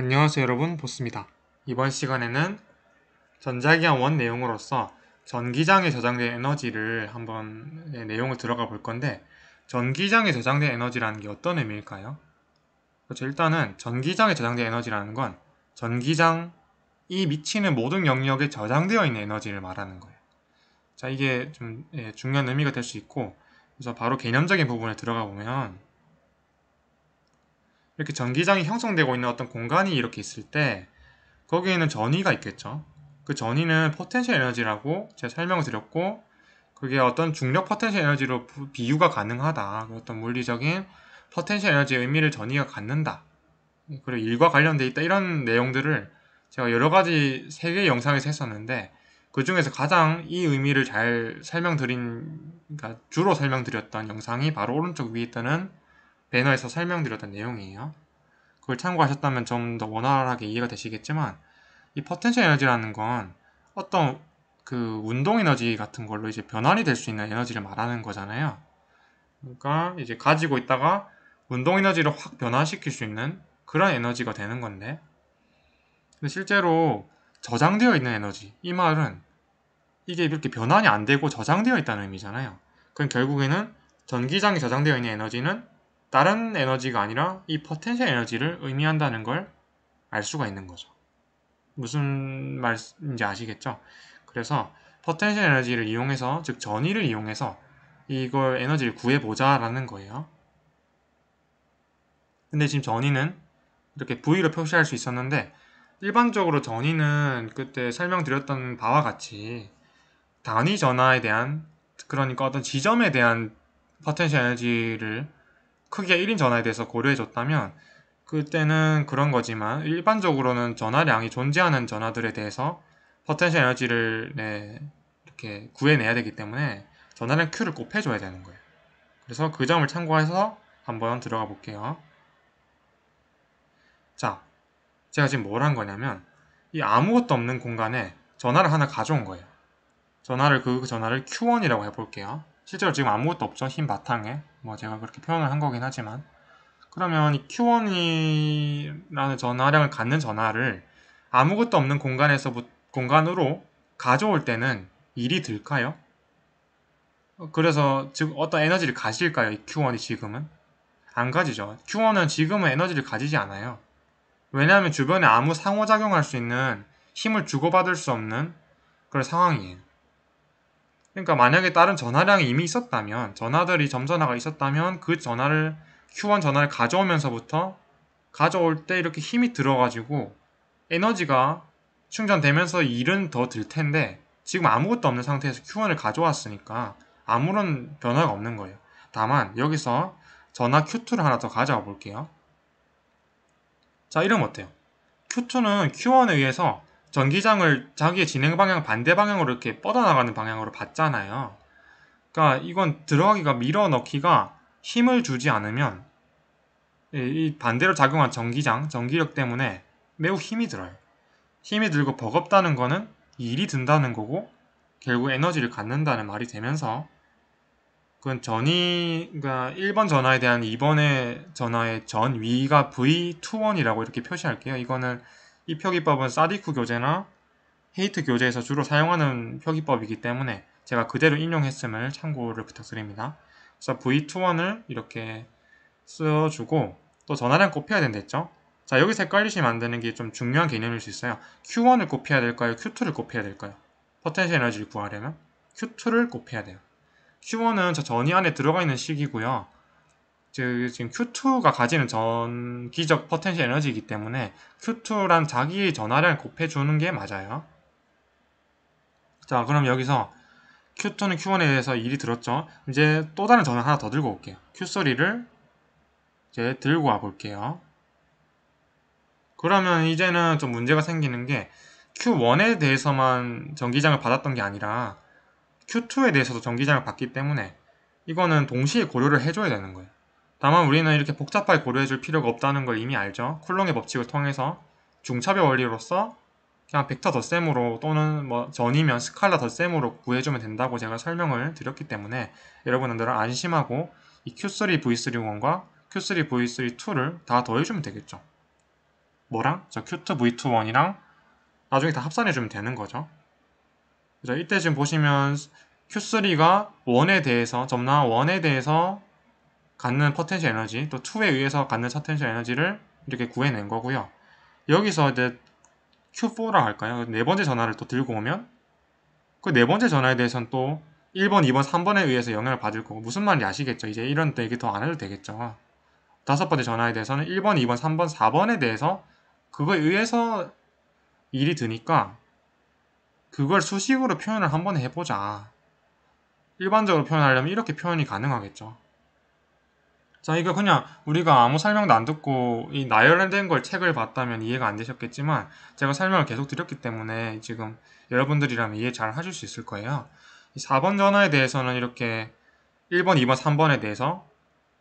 안녕하세요 여러분 보스입니다. 이번 시간에는 전자기한 원 내용으로서 전기장에 저장된 에너지를 한번 네, 내용을 들어가 볼 건데 전기장에 저장된 에너지라는 게 어떤 의미일까요? 그렇죠. 일단은 전기장에 저장된 에너지라는 건 전기장이 미치는 모든 영역에 저장되어 있는 에너지를 말하는 거예요. 자 이게 좀 예, 중요한 의미가 될 수 있고 그래서 바로 개념적인 부분에 들어가 보면 이렇게 전기장이 형성되고 있는 어떤 공간이 이렇게 있을 때 거기에는 전위가 있겠죠. 그 전위는 포텐셜 에너지라고 제가 설명을 드렸고 그게 어떤 중력 포텐셜 에너지로 비유가 가능하다. 어떤 물리적인 포텐셜 에너지의 의미를 전위가 갖는다. 그리고 일과 관련돼 있다. 이런 내용들을 제가 여러 가지 세 개의 영상에서 했었는데 그 중에서 가장 이 의미를 잘 설명드린, 그러니까 주로 설명드렸던 영상이 바로 오른쪽 위에 있다는 배너에서 설명드렸던 내용이에요. 그걸 참고하셨다면 좀 더 원활하게 이해가 되시겠지만 이 포텐셜 에너지라는 건 어떤 그 운동 에너지 같은 걸로 이제 변환이 될 수 있는 에너지를 말하는 거잖아요. 그러니까 이제 가지고 있다가 운동 에너지를 확 변화시킬 수 있는 그런 에너지가 되는 건데 근데 실제로 저장되어 있는 에너지 이 말은 이게 이렇게 변환이 안 되고 저장되어 있다는 의미잖아요. 그럼 결국에는 전기장에 저장되어 있는 에너지는 다른 에너지가 아니라 이 포텐셜 에너지를 의미한다는 걸 알 수가 있는 거죠. 무슨 말인지 아시겠죠? 그래서 포텐셜 에너지를 이용해서 즉 전위를 이용해서 이걸 에너지를 구해보자 라는 거예요. 근데 지금 전위는 이렇게 V로 표시할 수 있었는데 일반적으로 전위는 그때 설명드렸던 바와 같이 단위 전화에 대한 그러니까 어떤 지점에 대한 포텐셜 에너지를 크게 1인 전화에 대해서 고려해줬다면 그때는 그런 거지만 일반적으로는 전화량이 존재하는 전화들에 대해서 포텐셜 에너지를 네, 이렇게 구해내야 되기 때문에 전화량 Q를 곱해줘야 되는 거예요. 그래서 그 점을 참고해서 한번 들어가 볼게요. 자, 제가 지금 뭘 한 거냐면 이 아무것도 없는 공간에 전화를 하나 가져온 거예요. 전화를 그 전화를 Q1이라고 해볼게요. 실제로 지금 아무것도 없죠. 흰 바탕에. 뭐 제가 그렇게 표현을 한 거긴 하지만. 그러면 이 Q1이라는 전화량을 갖는 전화를 아무것도 없는 공간에서 공간으로 가져올 때는 일이 들까요? 어, 그래서 지금 어떤 에너지를 가질까요? 이 Q1이 지금은? 안 가지죠. Q1은 지금은 에너지를 가지지 않아요. 왜냐하면 주변에 아무 상호작용할 수 있는 힘을 주고받을 수 없는 그런 상황이에요. 그러니까 만약에 다른 전화량이 이미 있었다면 전화들이 점전화가 있었다면 그 전화를 Q1 전화를 가져오면서부터 가져올 때 이렇게 힘이 들어가지고 에너지가 충전되면서 일은 더 들 텐데 지금 아무것도 없는 상태에서 Q1을 가져왔으니까 아무런 변화가 없는 거예요. 다만 여기서 전화 Q2를 하나 더 가져와 볼게요. 자, 이름 어때요? Q2는 Q1에 의해서 전기장을 자기의 진행 방향 반대 방향으로 이렇게 뻗어나가는 방향으로 봤잖아요. 그러니까 이건 들어가기가 밀어 넣기가 힘을 주지 않으면 이 반대로 작용한 전기장, 전기력 때문에 매우 힘이 들어요. 힘이 들고 버겁다는 거는 일이 든다는 거고 결국 에너지를 갖는다는 말이 되면서 그건 전이 가 그러니까 1번 전화에 대한 2번의 전화의 전위가 V21이라고 이렇게 표시할게요. 이거는 이 표기법은 사디쿠 교재나 헤이트 교재에서 주로 사용하는 표기법이기 때문에 제가 그대로 인용했음을 참고를 부탁드립니다. 그래서 V21을 이렇게 쓰여주고또 전화량 꼽혀야 된다했죠자 여기서 헷갈리시면 안되는 게 좀 중요한 개념일 수 있어요. Q1을 꼽혀야 될까요? Q2를 꼽혀야 될까요? 포텐셜 에너지를 구하려면 Q2를 꼽혀야 돼요. Q1은 저 전이 안에 들어가 있는 식이고요. 즉 지금 Q2가 가지는 전기적 포텐셜 에너지이기 때문에 Q2란 자기의 전화량을 곱해주는 게 맞아요. 자 그럼 여기서 Q2는 Q1에 대해서 1이 들었죠. 이제 또 다른 전화 하나 더 들고 올게요. Q3를 이제 들고 와 볼게요. 그러면 이제는 좀 문제가 생기는 게 Q1에 대해서만 전기장을 받았던 게 아니라 Q2에 대해서도 전기장을 받기 때문에 이거는 동시에 고려를 해줘야 되는 거예요. 다만 우리는 이렇게 복잡하게 고려해줄 필요가 없다는 걸 이미 알죠. 쿨롱의 법칙을 통해서 중차별 원리로서 그냥 벡터 덧셈으로 또는 뭐 전이면 스칼라 덧셈으로 구해주면 된다고 제가 설명을 드렸기 때문에 여러분들은 안심하고 이 Q3V3원과 Q3V32를 다 더해주면 되겠죠. 뭐랑? 저 Q2V21이랑 나중에 다 합산해주면 되는 거죠. 그래서 이때 지금 보시면 Q3가 1에 대해서, 점나 1에 대해서 갖는 포텐셜 에너지, 또 2에 의해서 갖는 포텐셜 에너지를 이렇게 구해낸 거고요. 여기서 이제 Q4라 할까요? 네 번째 전화를 또 들고 오면 그 네 번째 전화에 대해서는 또 1번, 2번, 3번에 의해서 영향을 받을 거고 무슨 말인지 아시겠죠? 이제 이런 얘기 더 안 해도 되겠죠. 다섯 번째 전화에 대해서는 1번, 2번, 3번, 4번에 대해서 그거에 의해서 일이 드니까 그걸 수식으로 표현을 한번 해보자. 일반적으로 표현하려면 이렇게 표현이 가능하겠죠. 자, 이거 그냥 우리가 아무 설명도 안 듣고 이 나열된 걸 책을 봤다면 이해가 안 되셨겠지만 제가 설명을 계속 드렸기 때문에 지금 여러분들이라면 이해 잘 하실 수 있을 거예요. 4번 전화에 대해서는 이렇게 1번, 2번, 3번에 대해서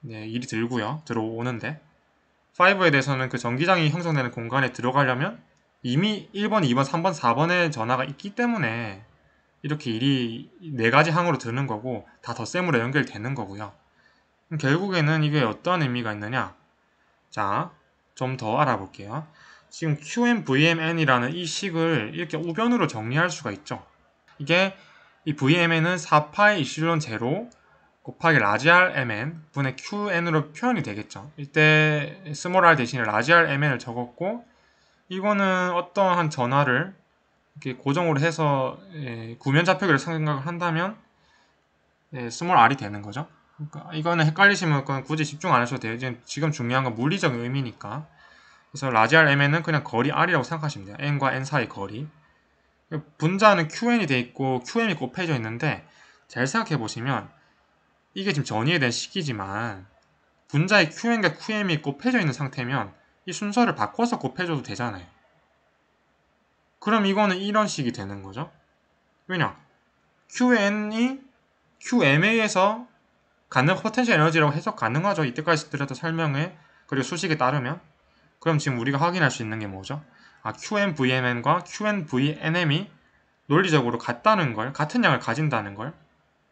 네, 일이 들고요. 들어오는데 5에 대해서는 그 전기장이 형성되는 공간에 들어가려면 이미 1번, 2번, 3번, 4번의 전화가 있기 때문에 이렇게 일이 네 가지 항으로 드는 거고 다 덧셈으로 연결되는 거고요. 결국에는 이게 어떤 의미가 있느냐? 자, 좀 더 알아볼게요. 지금 QM, VMN이라는 이 식을 이렇게 우변으로 정리할 수가 있죠. 이게 이 VMN은 4파이 이실론 제로 곱하기 라지알 MN 분의 QN으로 표현이 되겠죠. 이때 스몰 r 대신에 라지알 MN을 적었고 이거는 어떠한 전화를 이렇게 고정으로 해서 예, 구면 좌표기를 생각을 한다면 예, 스몰 r이 되는 거죠. 그러니까 이거는 헷갈리시면 그건 굳이 집중 안 하셔도 돼요. 지금, 지금 중요한 건 물리적 의미니까. 그래서 라지알 mn은 그냥 거리 r이라고 생각하시면 돼요. n과 n 사이 거리. 분자는 qn이 돼 있고 qm이 곱해져 있는데 잘 생각해 보시면 이게 지금 전이에 대한 식이지만 분자의 qn과 qm이 곱해져 있는 상태면 이 순서를 바꿔서 곱해줘도 되잖아요. 그럼 이거는 이런 식이 되는 거죠. 왜냐? qn이 qma에서 가능 포텐셜 에너지라고 해석 가능하죠. 이때까지 드렸던 설명에 그리고 수식에 따르면 그럼 지금 우리가 확인할 수 있는 게 뭐죠? 아, QNVMN과 QNVNM이 논리적으로 같다는 걸, 같은 양을 가진다는 걸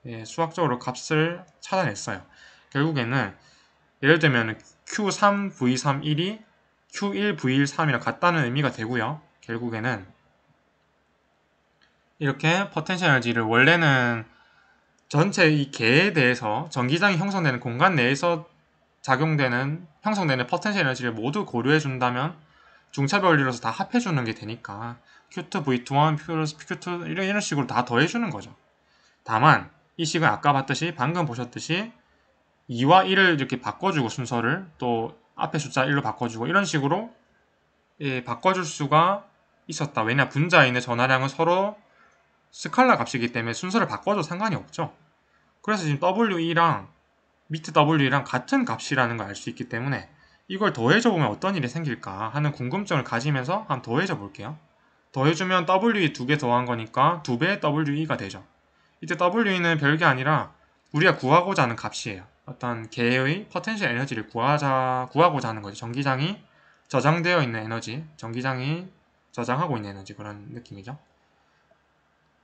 예, 수학적으로 값을 찾아냈어요. 결국에는 예를 들면 Q3V31이 Q1V13이랑 같다는 의미가 되고요. 결국에는 이렇게 포텐셜 에너지를 원래는 전체 이 개에 대해서 전기장이 형성되는 공간 내에서 작용되는 형성되는 포텐셜 에너지를 모두 고려해 준다면 중차별 원리로서 다 합해 주는 게 되니까 Q2, V2, Q2 이런, 이런 식으로 다 더해 주는 거죠. 다만 이 식은 아까 봤듯이 방금 보셨듯이 2와 1을 이렇게 바꿔주고 순서를 또 앞에 숫자 1로 바꿔주고 이런 식으로 예, 바꿔줄 수가 있었다. 왜냐 분자인의 전화량은 서로 스칼라 값이기 때문에 순서를 바꿔도 상관이 없죠. 그래서 지금 W2랑 미트 W2랑 같은 값이라는 걸 알 수 있기 때문에 이걸 더해줘 보면 어떤 일이 생길까 하는 궁금증을 가지면서 한번 더해줘 볼게요. 더해주면 W2 두개 더한 거니까 두 배의 W2가 되죠. 이때 W는 별게 아니라 우리가 구하고자 하는 값이에요. 어떤 개의 포텐셜 에너지를 구하자, 구하고자 하는 거죠. 전기장이 저장되어 있는 에너지, 전기장이 저장하고 있는 에너지 그런 느낌이죠.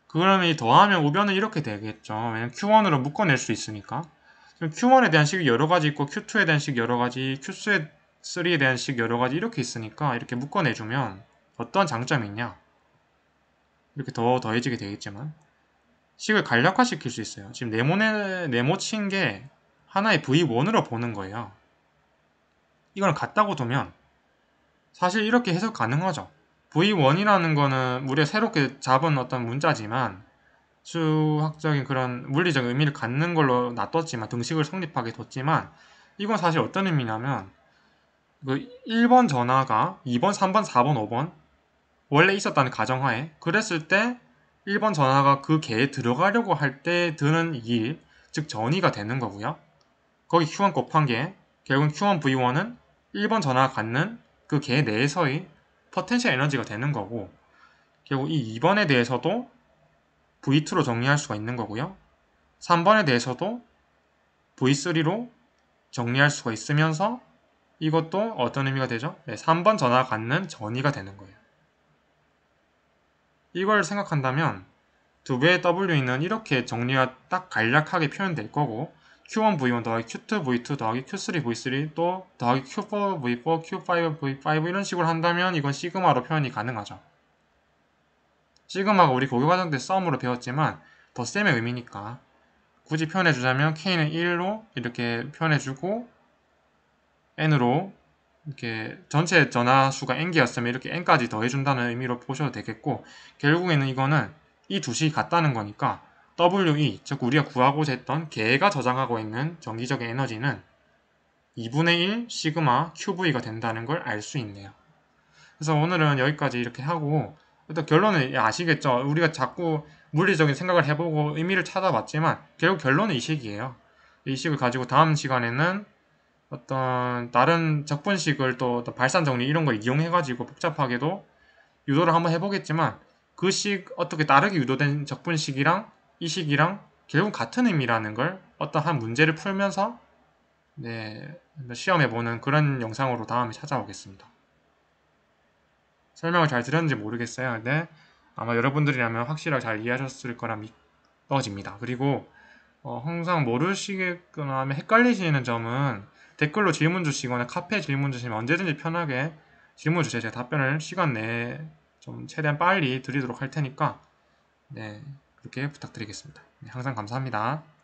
그러면 이 더하면 우변은 이렇게 되겠죠. 왜냐면 Q1으로 묶어낼 수 있으니까. 지금 Q1에 대한 식이 여러 가지 있고 Q2에 대한 식 여러 가지, Q3에 대한 식 여러 가지 이렇게 있으니까 이렇게 묶어내주면 어떤 장점이 있냐. 이렇게 더 더해지게 되겠지만 식을 간략화시킬 수 있어요. 지금 네모네, 네모 친게 하나의 V1으로 보는 거예요. 이걸 같다고 두면 사실 이렇게 해석 가능하죠. V1이라는 거는 우리가 새롭게 잡은 어떤 문자지만 수학적인 그런 물리적 의미를 갖는 걸로 놔뒀지만 등식을 성립하게 뒀지만 이건 사실 어떤 의미냐면 그 1번 전화가 2번, 3번, 4번, 5번 원래 있었다는 가정하에 그랬을 때 1번 전화가 그 개에 들어가려고 할 때 드는 일, 즉 전이가 되는 거고요. 거기 Q1 곱한 개, 결국은 Q1 V1은 1번 전화가 갖는 그 개 내에서의 퍼텐셜 에너지가 되는 거고 결국 이 2번에 대해서도 V2로 정리할 수가 있는 거고요. 3번에 대해서도 V3로 정리할 수가 있으면서 이것도 어떤 의미가 되죠? 네, 3번 전화 갖는 전이가 되는 거예요. 이걸 생각한다면 두 배의 W는 이렇게 정리와딱 간략하게 표현될 거고 Q1 V1 더하기 Q2 V2 더하기 Q3 V3 또 더하기 Q4 V4 Q5 V5 이런 식으로 한다면 이건 시그마로 표현이 가능하죠. 시그마가 우리 고교 과정 때 썸으로 배웠지만 더 쌤의 의미니까 굳이 표현해주자면 K는 1로 이렇게 표현해주고 N으로 이렇게 전체 전화수가 N개였으면 이렇게 N까지 더해준다는 의미로 보셔도 되겠고 결국에는 이거는 이 두시이 같다는 거니까 WE, 즉 우리가 구하고자 했던 개가 저장하고 있는 전기적인 에너지는 2분의 1 시그마 QV가 된다는 걸 알 수 있네요. 그래서 오늘은 여기까지 이렇게 하고 일단 결론은 예, 아시겠죠? 우리가 자꾸 물리적인 생각을 해보고 의미를 찾아봤지만 결국 결론은 이식이에요. 이식을 가지고 다음 시간에는 어떤 다른 적분식을 또 발산 정리 이런 걸 이용해가지고 복잡하게도 유도를 한번 해보겠지만 그 식 어떻게 다르게 유도된 적분식이랑 이시기랑 결국 같은 의미라는 걸 어떠한 문제를 풀면서 네, 시험해보는 그런 영상으로 다음에 찾아오겠습니다. 설명을 잘들었는지 모르겠어요. 근데 아마 여러분들이라면 확실하게 잘 이해하셨을 거라 믿어집니다. 그리고 어, 항상 모르시겠거나 하 헷갈리시는 점은 댓글로 질문 주시거나 카페 질문 주시면 언제든지 편하게 질문 주세요. 제가 답변을 시간 내에 좀 최대한 빨리 드리도록 할 테니까 네, 이렇 부탁드리겠습니다. 네, 항상 감사합니다.